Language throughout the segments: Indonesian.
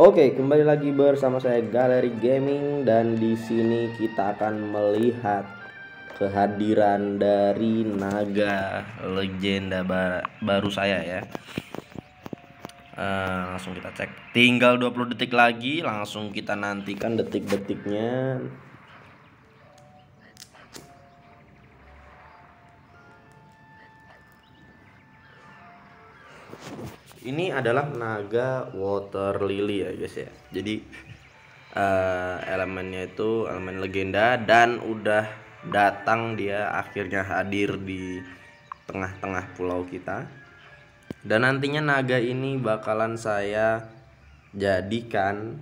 Oke, kembali lagi bersama saya Galeri Gaming dan di sini kita akan melihat kehadiran dari naga legenda bar baru saya ya. Uh, langsung kita cek. Tinggal 20 detik lagi, langsung kita nantikan detik-detiknya. ini adalah naga water lily ya guys ya jadi uh, elemennya itu elemen legenda dan udah datang dia akhirnya hadir di tengah-tengah pulau kita dan nantinya naga ini bakalan saya jadikan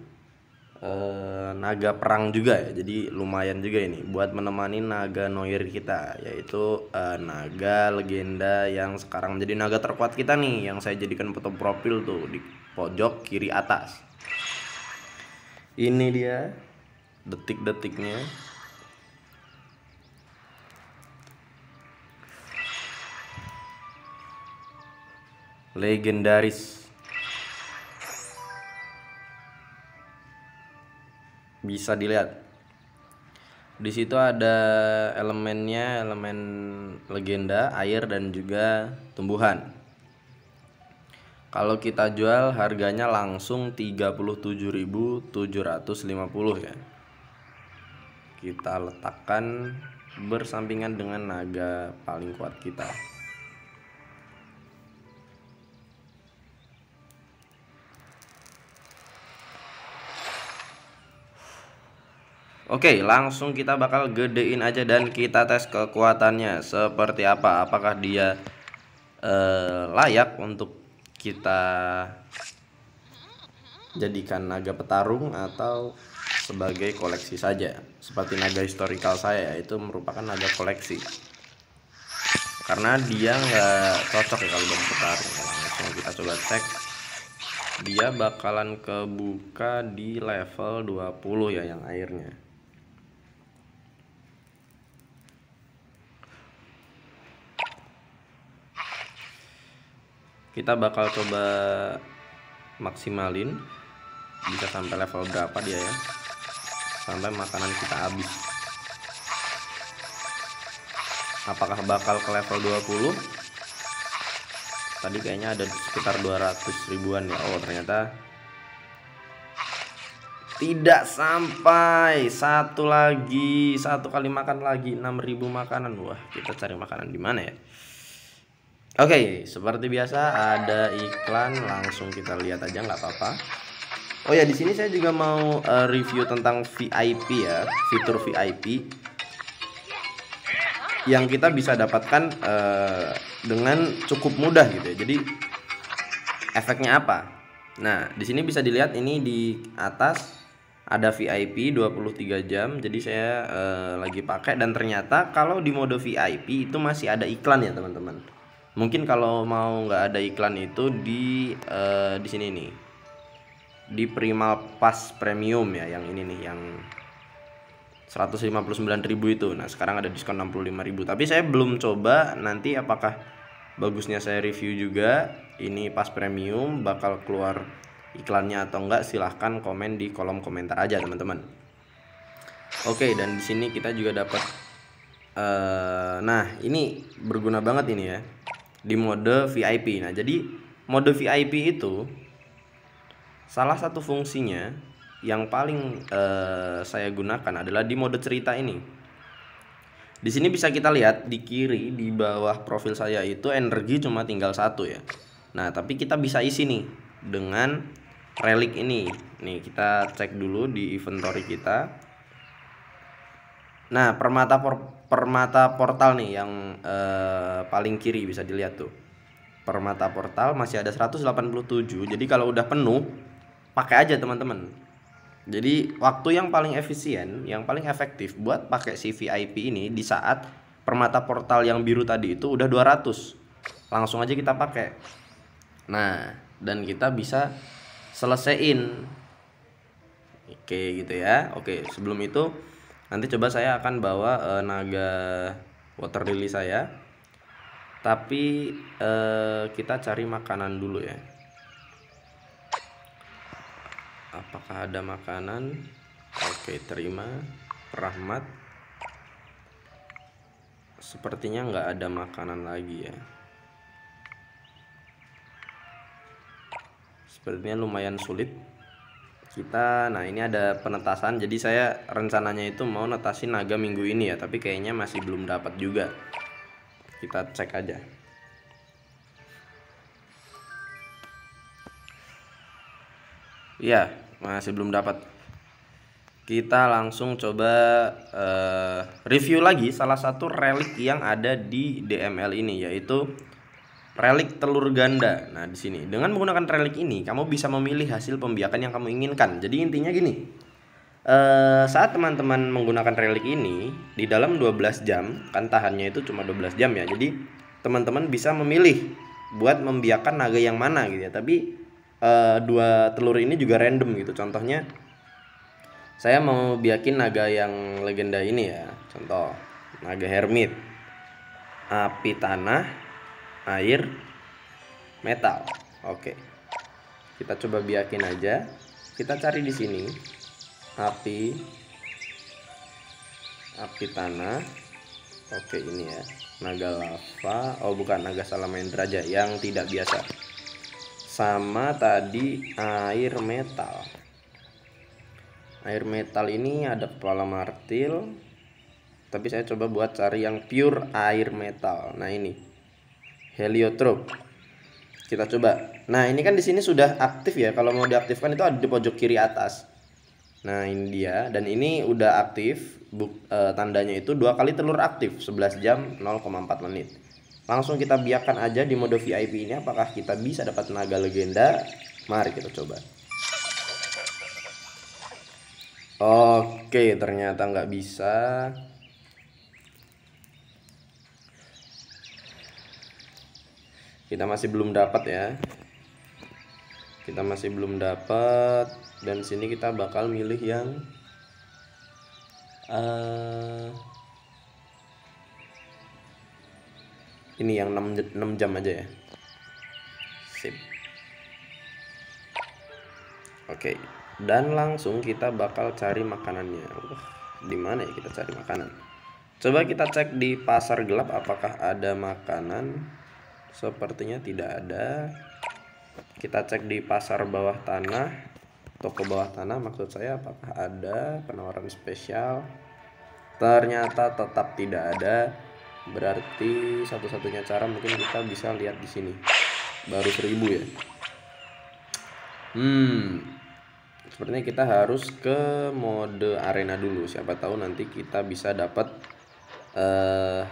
Eh, naga perang juga ya jadi lumayan juga ini buat menemani naga noir kita yaitu eh, naga legenda yang sekarang jadi naga terkuat kita nih yang saya jadikan foto profil tuh di pojok kiri atas ini dia detik-detiknya legendaris bisa dilihat di situ ada elemennya elemen legenda air dan juga tumbuhan kalau kita jual harganya langsung 37.750 ya kita letakkan bersampingan dengan naga paling kuat kita Oke, langsung kita bakal gedein aja dan kita tes kekuatannya seperti apa. Apakah dia eh, layak untuk kita jadikan naga petarung atau sebagai koleksi saja. Seperti naga historical saya itu merupakan naga koleksi. Karena dia nggak cocok ya kalau petarung. Langsung kita coba cek dia bakalan kebuka di level 20 ya yang airnya kita bakal coba maksimalin bisa sampai level berapa dia ya sampai makanan kita habis apakah bakal ke level 20 tadi kayaknya ada sekitar 200 ribuan ya oh ternyata tidak sampai satu lagi satu kali makan lagi 6000 makanan wah kita cari makanan di mana ya Oke, okay, seperti biasa ada iklan, langsung kita lihat aja nggak apa-apa. Oh ya, di sini saya juga mau uh, review tentang VIP ya, fitur VIP yang kita bisa dapatkan uh, dengan cukup mudah gitu ya. Jadi efeknya apa? Nah, di sini bisa dilihat ini di atas ada VIP 23 jam. Jadi saya uh, lagi pakai dan ternyata kalau di mode VIP itu masih ada iklan ya, teman-teman mungkin kalau mau nggak ada iklan itu di uh, di sini nih di Primal Pass Premium ya yang ini nih yang 159.000 itu. Nah, sekarang ada diskon 65.000. Tapi saya belum coba nanti apakah bagusnya saya review juga ini pas premium bakal keluar iklannya atau enggak silahkan komen di kolom komentar aja teman-teman. Oke, dan di sini kita juga dapat uh, nah, ini berguna banget ini ya di mode VIP. Nah, jadi mode VIP itu salah satu fungsinya yang paling eh, saya gunakan adalah di mode cerita ini. Di sini bisa kita lihat di kiri di bawah profil saya itu energi cuma tinggal satu ya. Nah, tapi kita bisa isi nih dengan relik ini. Nih, kita cek dulu di inventory kita. Nah, permata permata portal nih yang eh, paling kiri bisa dilihat tuh permata portal masih ada 187 jadi kalau udah penuh pakai aja teman-teman jadi waktu yang paling efisien yang paling efektif buat pakai CVIP ini di saat permata portal yang biru tadi itu udah 200 langsung aja kita pakai nah dan kita bisa selesaiin oke gitu ya oke sebelum itu nanti coba saya akan bawa e, naga water lily saya tapi e, kita cari makanan dulu ya apakah ada makanan oke terima rahmat sepertinya nggak ada makanan lagi ya sepertinya lumayan sulit kita nah ini ada penetasan jadi saya rencananya itu mau netasi naga minggu ini ya tapi kayaknya masih belum dapat juga kita cek aja Iya, masih belum dapat. Kita langsung coba uh, review lagi salah satu relik yang ada di DML ini yaitu relik telur ganda. Nah, di sini dengan menggunakan relik ini kamu bisa memilih hasil pembiakan yang kamu inginkan. Jadi intinya gini. Eh, saat teman-teman menggunakan relik ini di dalam 12 jam, kan tahannya itu cuma 12 jam ya. Jadi teman-teman bisa memilih buat membiakan naga yang mana gitu ya. Tapi eh, dua telur ini juga random gitu. Contohnya saya mau biakin naga yang legenda ini ya. Contoh naga hermit. Api tanah air, metal. Oke. Kita coba biakin aja. Kita cari di sini api api tanah. Oke, ini ya. Naga lava. Oh, bukan naga salamandra aja yang tidak biasa. Sama tadi air metal. Air metal ini ada kepala martil, tapi saya coba buat cari yang pure air metal nah ini heliotrop. Kita coba. Nah, ini kan di sini sudah aktif ya. Kalau mau diaktifkan itu ada di pojok kiri atas. Nah, ini dia dan ini udah aktif. Buk, e, tandanya itu dua kali telur aktif 11 jam 0,4 menit. Langsung kita biarkan aja di mode VIP ini apakah kita bisa dapat tenaga legenda? Mari kita coba. Oke, ternyata nggak bisa. kita masih belum dapat ya kita masih belum dapat dan sini kita bakal milih yang uh, ini yang 6, 6 jam aja ya sip oke dan langsung kita bakal cari makanannya wah dimana ya kita cari makanan coba kita cek di pasar gelap apakah ada makanan sepertinya tidak ada kita cek di pasar bawah tanah toko bawah tanah maksud saya apakah ada penawaran spesial ternyata tetap tidak ada berarti satu-satunya cara mungkin kita bisa lihat di sini baru seribu ya hmm sepertinya kita harus ke mode arena dulu siapa tahu nanti kita bisa dapat uh,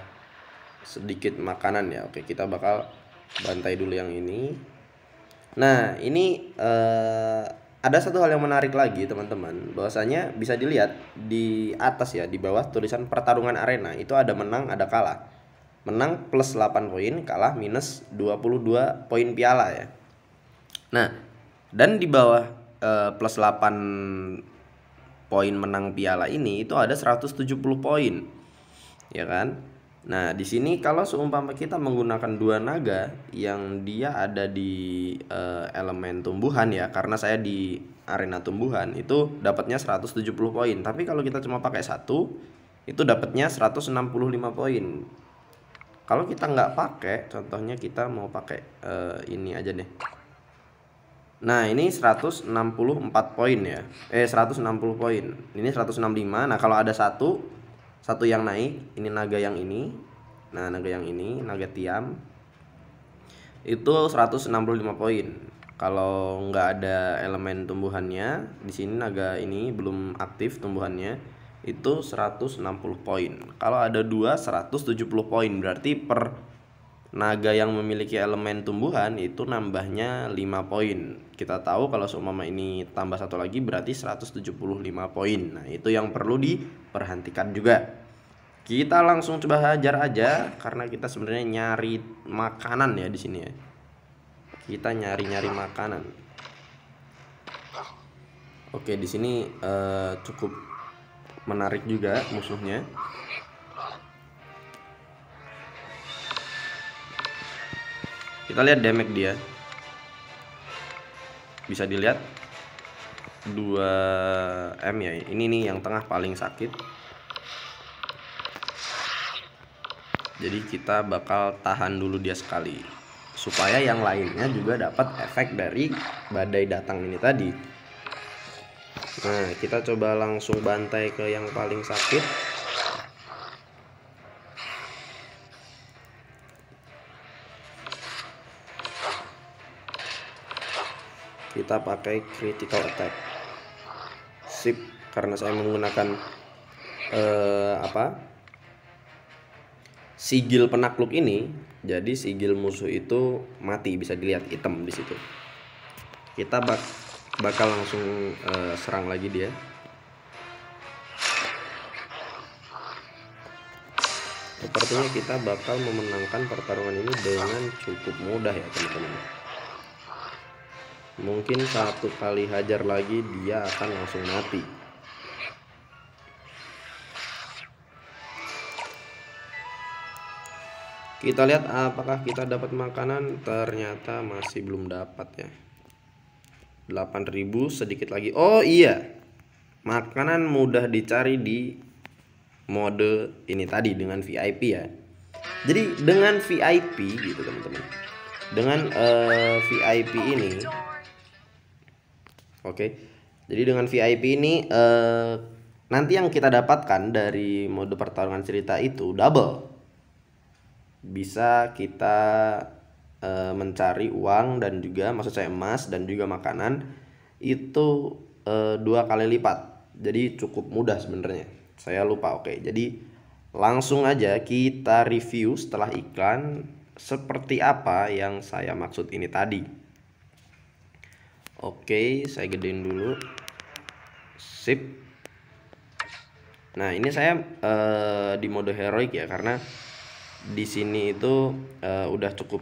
sedikit makanan ya. Oke, kita bakal bantai dulu yang ini. Nah, ini uh, ada satu hal yang menarik lagi teman-teman. Bahwasanya bisa dilihat di atas ya, di bawah tulisan pertarungan arena itu ada menang, ada kalah. Menang plus 8 poin, kalah minus 22 poin piala ya. Nah, dan di bawah uh, plus 8 poin menang piala ini itu ada 170 poin. Ya kan? Nah, di sini kalau seumpama kita menggunakan dua naga yang dia ada di uh, elemen tumbuhan ya, karena saya di arena tumbuhan itu dapatnya 170 poin. Tapi kalau kita cuma pakai satu, itu dapatnya 165 poin. Kalau kita nggak pakai, contohnya kita mau pakai uh, ini aja deh. Nah, ini 164 poin ya. Eh 160 poin. Ini 165. Nah, kalau ada satu satu yang naik ini naga yang ini nah naga yang ini naga tiam itu 165 poin kalau nggak ada elemen tumbuhannya di sini naga ini belum aktif tumbuhannya itu 160 poin kalau ada dua 170 poin berarti per naga yang memiliki elemen tumbuhan itu nambahnya 5 poin. Kita tahu kalau seumpama ini tambah satu lagi berarti 175 poin. Nah, itu yang perlu diperhatikan juga. Kita langsung coba hajar aja karena kita sebenarnya nyari makanan ya di sini ya. Kita nyari-nyari makanan. Oke, di sini eh, cukup menarik juga musuhnya. kita lihat damage dia bisa dilihat 2M ya ini nih yang tengah paling sakit jadi kita bakal tahan dulu dia sekali supaya yang lainnya juga dapat efek dari badai datang ini tadi nah kita coba langsung bantai ke yang paling sakit kita pakai critical attack sip karena saya menggunakan eh, apa sigil penakluk ini jadi sigil musuh itu mati bisa dilihat hitam di situ kita bak bakal langsung eh, serang lagi dia sepertinya kita bakal memenangkan pertarungan ini dengan cukup mudah ya teman-teman mungkin satu kali hajar lagi dia akan langsung mati kita lihat apakah kita dapat makanan ternyata masih belum dapat ya 8000 sedikit lagi oh iya makanan mudah dicari di mode ini tadi dengan VIP ya jadi dengan VIP gitu teman-teman dengan uh, eh, VIP ini Oke. Okay. Jadi dengan VIP ini uh, nanti yang kita dapatkan dari mode pertarungan cerita itu double. Bisa kita uh, mencari uang dan juga maksud saya emas dan juga makanan itu uh, dua kali lipat. Jadi cukup mudah sebenarnya. Saya lupa. Oke. Okay. Jadi langsung aja kita review setelah iklan seperti apa yang saya maksud ini tadi. Oke, saya gedein dulu. Sip. Nah, ini saya uh, di mode heroik ya karena di sini itu uh, udah cukup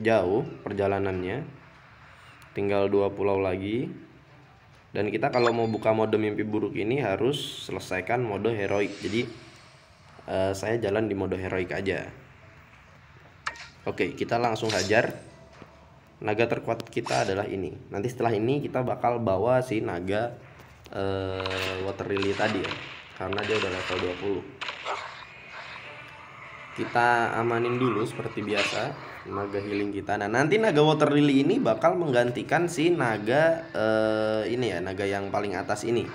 jauh perjalanannya. Tinggal dua pulau lagi. Dan kita kalau mau buka mode mimpi buruk ini harus selesaikan mode heroik. Jadi uh, saya jalan di mode heroik aja. Oke, kita langsung hajar naga terkuat kita adalah ini nanti setelah ini kita bakal bawa si naga uh, water lily tadi ya karena dia udah level 20 kita amanin dulu seperti biasa naga healing kita nah nanti naga water lily ini bakal menggantikan si naga uh, ini ya naga yang paling atas ini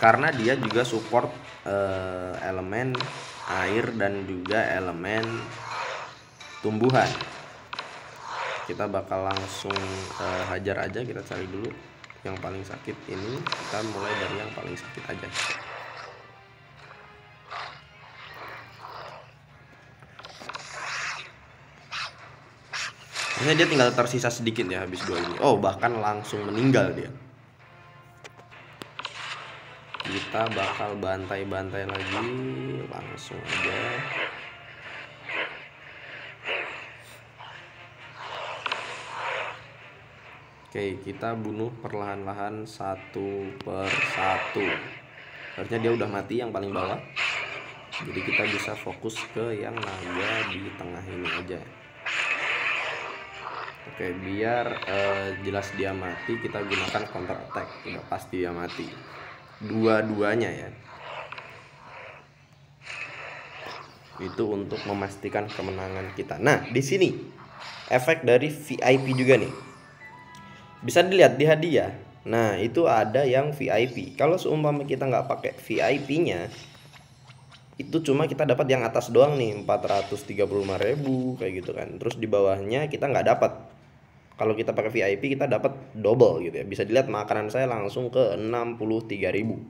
karena dia juga support uh, elemen air dan juga elemen tumbuhan kita bakal langsung uh, hajar aja kita cari dulu yang paling sakit ini kita mulai dari yang paling sakit aja ini dia tinggal tersisa sedikit ya habis dua ini oh bahkan langsung meninggal dia kita bakal bantai-bantai lagi langsung aja Oke, kita bunuh perlahan-lahan satu per satu. Harusnya dia udah mati yang paling bawah. Jadi kita bisa fokus ke yang naga di tengah ini aja. Oke, biar uh, jelas dia mati, kita gunakan counter attack. Udah pasti dia mati. Dua-duanya ya. Itu untuk memastikan kemenangan kita. Nah, di sini efek dari VIP juga nih bisa dilihat di hadiah nah itu ada yang VIP kalau seumpama kita nggak pakai VIP nya itu cuma kita dapat yang atas doang nih 435 ribu kayak gitu kan terus di bawahnya kita nggak dapat kalau kita pakai VIP kita dapat double gitu ya bisa dilihat makanan saya langsung ke 63 ribu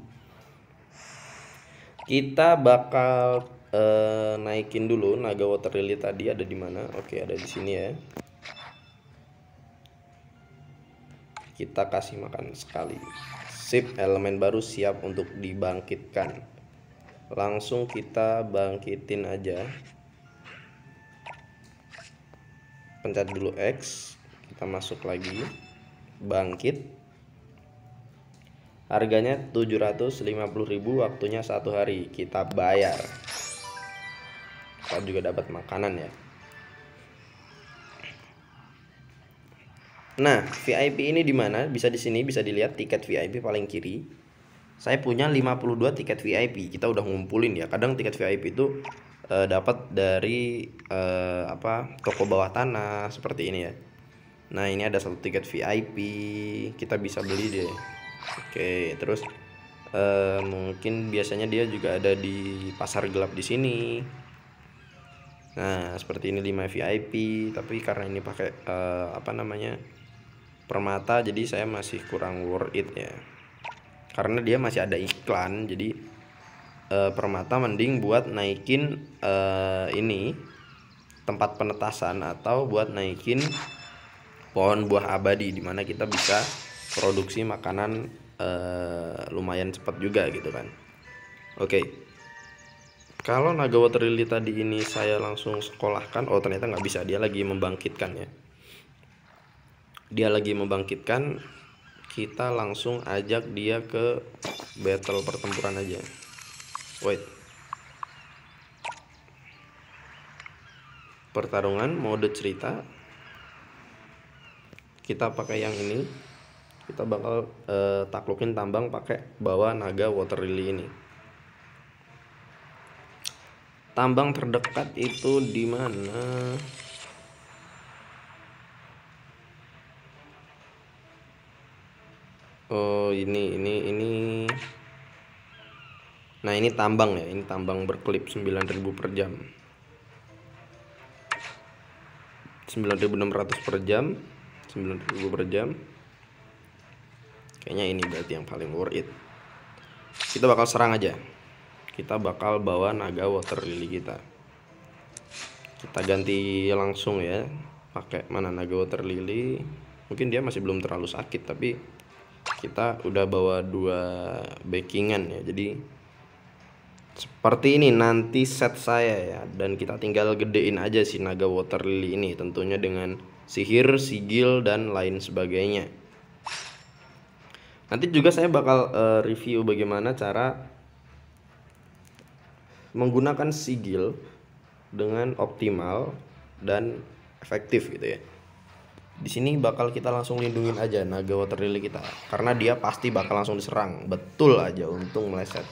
kita bakal eh, naikin dulu naga water lily tadi ada di mana oke ada di sini ya kita kasih makan sekali sip elemen baru siap untuk dibangkitkan langsung kita bangkitin aja pencet dulu X kita masuk lagi bangkit harganya 750.000 waktunya satu hari kita bayar kita juga dapat makanan ya Nah, VIP ini di mana? Bisa di sini, bisa dilihat tiket VIP paling kiri. Saya punya 52 tiket VIP. Kita udah ngumpulin ya. Kadang tiket VIP itu e, dapat dari e, apa? toko bawah tanah seperti ini ya. Nah, ini ada satu tiket VIP. Kita bisa beli deh. Oke, terus e, mungkin biasanya dia juga ada di pasar gelap di sini. Nah, seperti ini 5 VIP, tapi karena ini pakai apa namanya? permata jadi saya masih kurang worth it ya karena dia masih ada iklan jadi uh, permata mending buat naikin uh, ini tempat penetasan atau buat naikin pohon buah abadi dimana kita bisa produksi makanan uh, lumayan cepat juga gitu kan oke okay. kalau naga water lily tadi ini saya langsung sekolahkan oh ternyata nggak bisa dia lagi membangkitkan ya dia lagi membangkitkan kita langsung ajak dia ke battle pertempuran aja wait pertarungan mode cerita kita pakai yang ini kita bakal uh, taklukin tambang pakai bawa naga water lily ini tambang terdekat itu di mana oh ini ini ini nah ini tambang ya ini tambang berklip 9000 per jam 9600 per jam 9000 per jam kayaknya ini berarti yang paling worth it kita bakal serang aja kita bakal bawa naga water lily kita kita ganti langsung ya pakai mana naga water lily mungkin dia masih belum terlalu sakit tapi kita udah bawa dua backingan ya jadi seperti ini nanti set saya ya dan kita tinggal gedein aja si naga water lily ini tentunya dengan sihir sigil dan lain sebagainya nanti juga saya bakal uh, review bagaimana cara menggunakan sigil dengan optimal dan efektif gitu ya di sini bakal kita langsung lindungin aja naga water lily kita karena dia pasti bakal langsung diserang betul aja untung meleset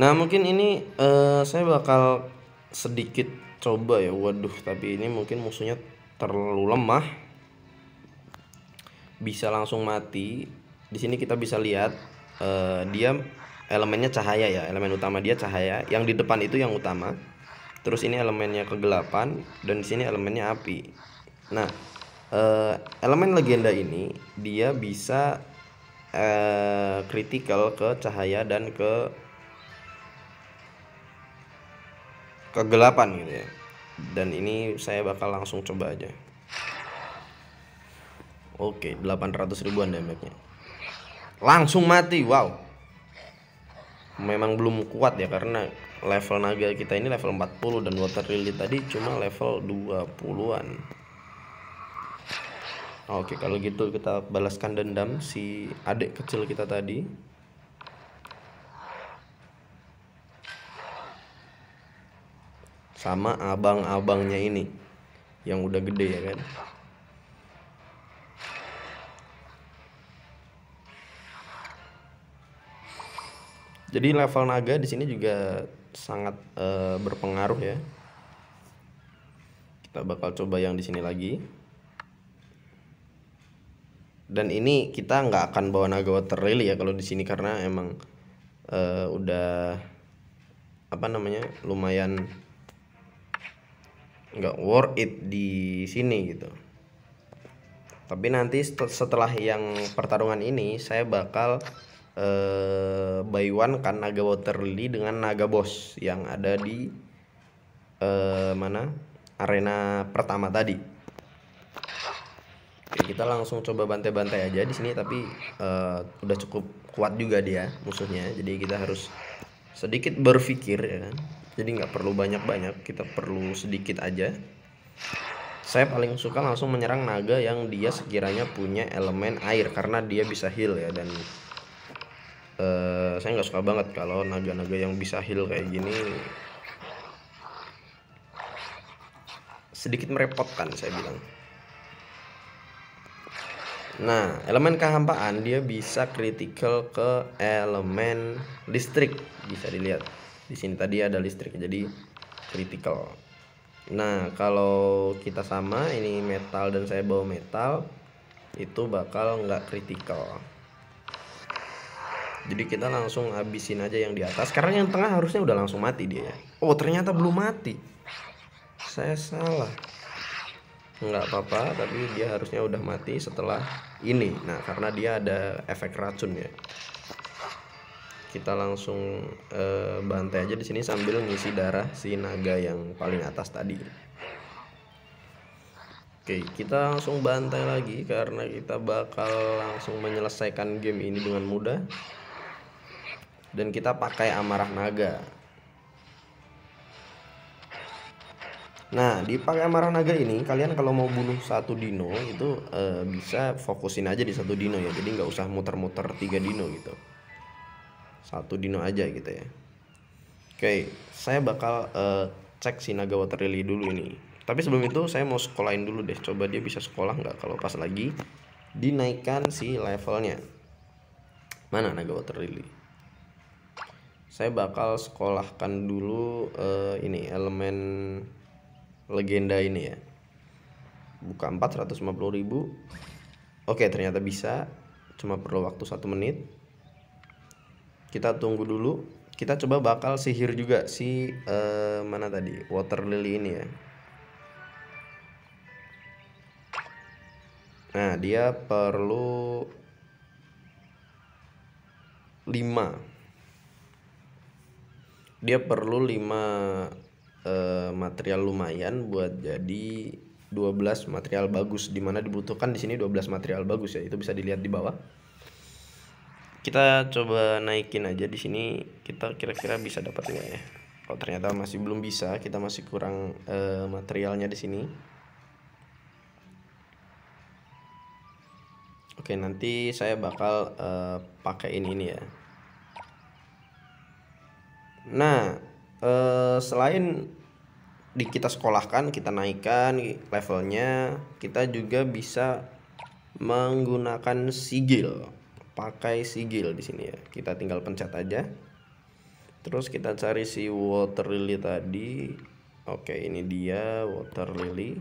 nah mungkin ini uh, saya bakal sedikit coba ya waduh tapi ini mungkin musuhnya terlalu lemah bisa langsung mati di sini kita bisa lihat uh, dia elemennya cahaya ya elemen utama dia cahaya yang di depan itu yang utama terus ini elemennya kegelapan dan di sini elemennya api Nah, eh, elemen legenda ini dia bisa eh, kritikal eh, ke cahaya dan ke kegelapan gitu ya. Dan ini saya bakal langsung coba aja. Oke, 800 ribuan damage-nya. Langsung mati, wow. Memang belum kuat ya karena level naga kita ini level 40 dan water lily tadi cuma level 20-an. Oke, kalau gitu kita balaskan dendam si adik kecil kita tadi. Sama abang-abangnya ini yang udah gede ya kan. Jadi level naga di sini juga sangat uh, berpengaruh ya. Kita bakal coba yang di sini lagi dan ini kita nggak akan bawa naga water lily ya kalau di sini karena emang uh, udah apa namanya lumayan nggak worth it di sini gitu tapi nanti setelah yang pertarungan ini saya bakal uh, eh, buy one kan naga water lily dengan naga boss yang ada di uh, mana arena pertama tadi Nah, kita langsung coba bantai-bantai aja di sini tapi uh, udah cukup kuat juga dia musuhnya jadi kita harus sedikit berpikir ya kan jadi nggak perlu banyak-banyak kita perlu sedikit aja saya paling suka langsung menyerang naga yang dia sekiranya punya elemen air karena dia bisa heal ya dan uh, saya nggak suka banget kalau naga-naga yang bisa heal kayak gini sedikit merepotkan saya bilang Nah, elemen kehampaan dia bisa critical ke elemen listrik. Bisa dilihat. Di sini tadi ada listrik jadi critical. Nah, kalau kita sama ini metal dan saya bawa metal itu bakal nggak critical. Jadi kita langsung habisin aja yang di atas sekarang yang tengah harusnya udah langsung mati dia ya. Oh, ternyata belum mati. Saya salah nggak apa-apa tapi dia harusnya udah mati setelah ini nah karena dia ada efek racun ya kita langsung e, bantai aja di sini sambil ngisi darah si naga yang paling atas tadi Oke, kita langsung bantai lagi karena kita bakal langsung menyelesaikan game ini dengan mudah. Dan kita pakai amarah naga. Nah, di pakai amarah naga ini kalian kalau mau bunuh satu dino itu e, bisa fokusin aja di satu dino ya. Jadi nggak usah muter-muter tiga dino gitu. Satu dino aja gitu ya. Oke, saya bakal e, cek si naga water lily dulu ini. Tapi sebelum itu saya mau sekolahin dulu deh. Coba dia bisa sekolah nggak kalau pas lagi dinaikkan si levelnya. Mana naga water lily? Saya bakal sekolahkan dulu e, ini elemen legenda ini ya buka 450 ribu oke ternyata bisa cuma perlu waktu satu menit kita tunggu dulu kita coba bakal sihir juga si uh, mana tadi water lily ini ya nah dia perlu 5 dia perlu 5 Eh, material lumayan buat jadi 12 material bagus dimana dibutuhkan di sini 12 material bagus ya itu bisa dilihat di bawah kita coba naikin aja di sini kita kira-kira bisa dapat nggak ya kalau oh, ternyata masih belum bisa kita masih kurang uh, materialnya di sini Oke nanti saya bakal uh, pakai ini ini ya. Nah Eh, selain di kita sekolahkan kita naikkan levelnya kita juga bisa menggunakan sigil pakai sigil di sini ya kita tinggal pencet aja terus kita cari si water lily tadi oke ini dia water lily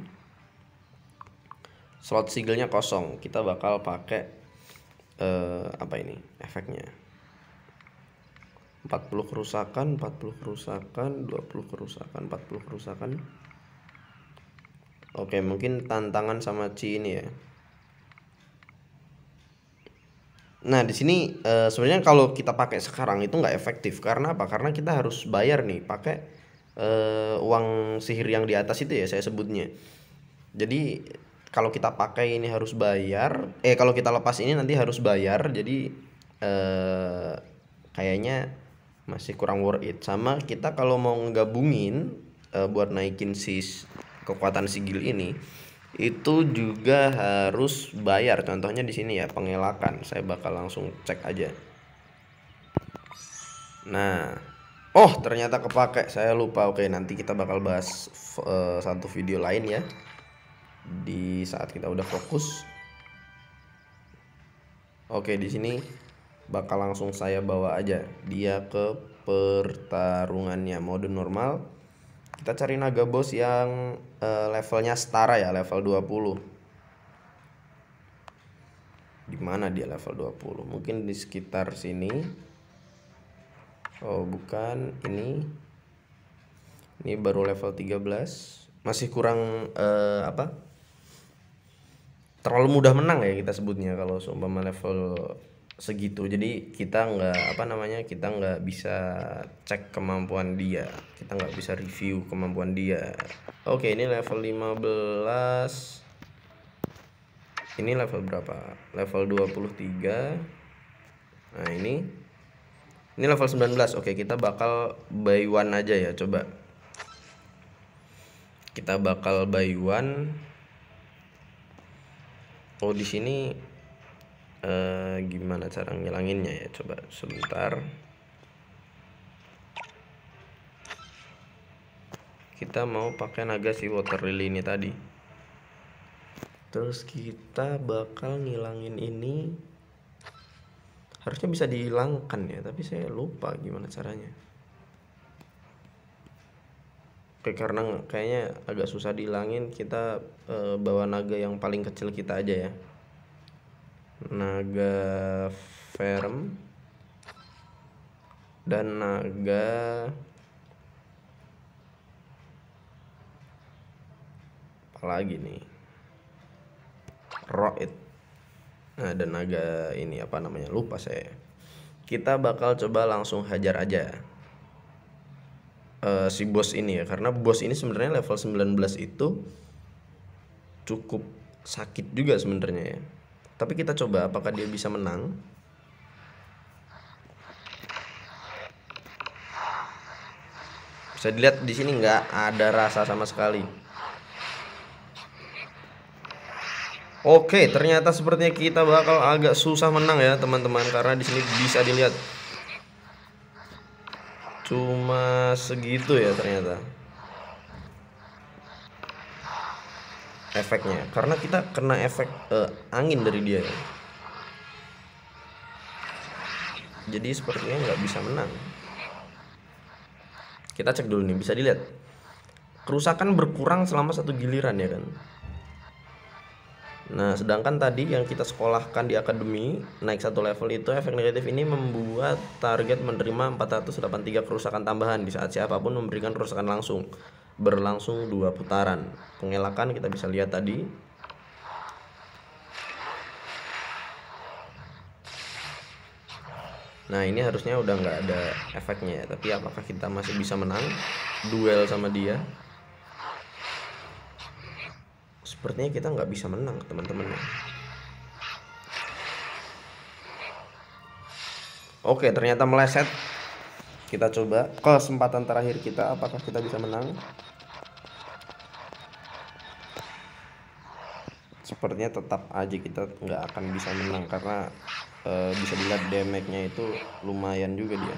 slot sigilnya kosong kita bakal pakai eh, apa ini efeknya 40 kerusakan 40 kerusakan 20 kerusakan 40 kerusakan Oke mungkin tantangan sama C ini ya Nah di sini e, sebenarnya kalau kita pakai sekarang itu nggak efektif karena apa? Karena kita harus bayar nih pakai e, uang sihir yang di atas itu ya saya sebutnya. Jadi kalau kita pakai ini harus bayar. Eh kalau kita lepas ini nanti harus bayar. Jadi e, kayaknya masih kurang worth it sama kita kalau mau ngegabungin uh, buat naikin si kekuatan sigil ini itu juga harus bayar contohnya di sini ya pengelakan saya bakal langsung cek aja nah oh ternyata kepake saya lupa oke nanti kita bakal bahas uh, satu video lain ya di saat kita udah fokus oke di sini bakal langsung saya bawa aja dia ke pertarungannya mode normal kita cari naga bos yang uh, levelnya setara ya level 20 dimana dia level 20 mungkin di sekitar sini oh bukan ini ini baru level 13 masih kurang uh, apa terlalu mudah menang ya kita sebutnya kalau seumpama level segitu jadi kita nggak apa namanya kita nggak bisa cek kemampuan dia kita nggak bisa review kemampuan dia oke ini level 15 ini level berapa level 23 nah ini ini level 19 oke kita bakal buy one aja ya coba kita bakal buy one oh di sini Eh, gimana cara ngilanginnya ya coba sebentar kita mau pakai naga si water lily ini tadi terus kita bakal ngilangin ini harusnya bisa dihilangkan ya tapi saya lupa gimana caranya Oke, karena kayaknya agak susah dihilangin kita e, bawa naga yang paling kecil kita aja ya naga ferm dan naga apa lagi nih roid nah dan naga ini apa namanya lupa saya kita bakal coba langsung hajar aja uh, si bos ini ya karena bos ini sebenarnya level 19 itu cukup sakit juga sebenarnya ya tapi kita coba apakah dia bisa menang? Bisa dilihat di sini nggak ada rasa sama sekali. Oke, ternyata sepertinya kita bakal agak susah menang ya, teman-teman, karena di sini bisa dilihat cuma segitu ya ternyata. efeknya karena kita kena efek uh, angin dari dia jadi sepertinya nggak bisa menang kita cek dulu nih bisa dilihat kerusakan berkurang selama satu giliran ya kan Nah, sedangkan tadi yang kita sekolahkan di akademi naik satu level itu efek negatif ini membuat target menerima 483 kerusakan tambahan di saat siapapun memberikan kerusakan langsung berlangsung dua putaran. Pengelakan kita bisa lihat tadi. Nah ini harusnya udah nggak ada efeknya ya, tapi apakah kita masih bisa menang duel sama dia? Sepertinya kita nggak bisa menang teman-teman ya. Oke ternyata meleset kita coba kesempatan terakhir kita apakah kita bisa menang? Sepertinya tetap aja kita nggak akan bisa menang karena e, bisa dilihat damage-nya itu lumayan juga dia.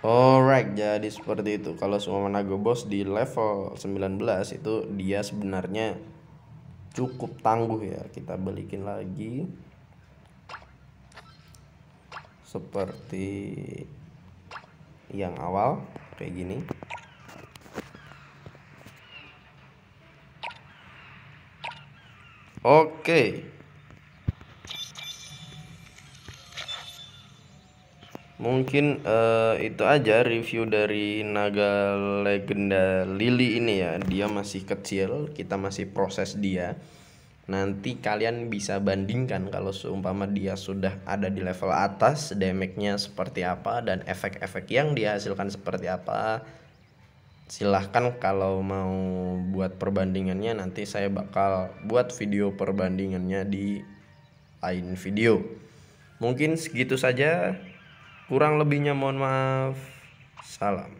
Alright, jadi seperti itu. Kalau semua Sumamana boss di level 19 itu dia sebenarnya cukup tangguh ya. Kita balikin lagi seperti yang awal kayak gini oke mungkin uh, itu aja review dari naga legenda lili ini ya dia masih kecil kita masih proses dia nanti kalian bisa bandingkan kalau seumpama dia sudah ada di level atas damage-nya seperti apa dan efek-efek yang dihasilkan seperti apa silahkan kalau mau buat perbandingannya nanti saya bakal buat video perbandingannya di lain video mungkin segitu saja kurang lebihnya mohon maaf salam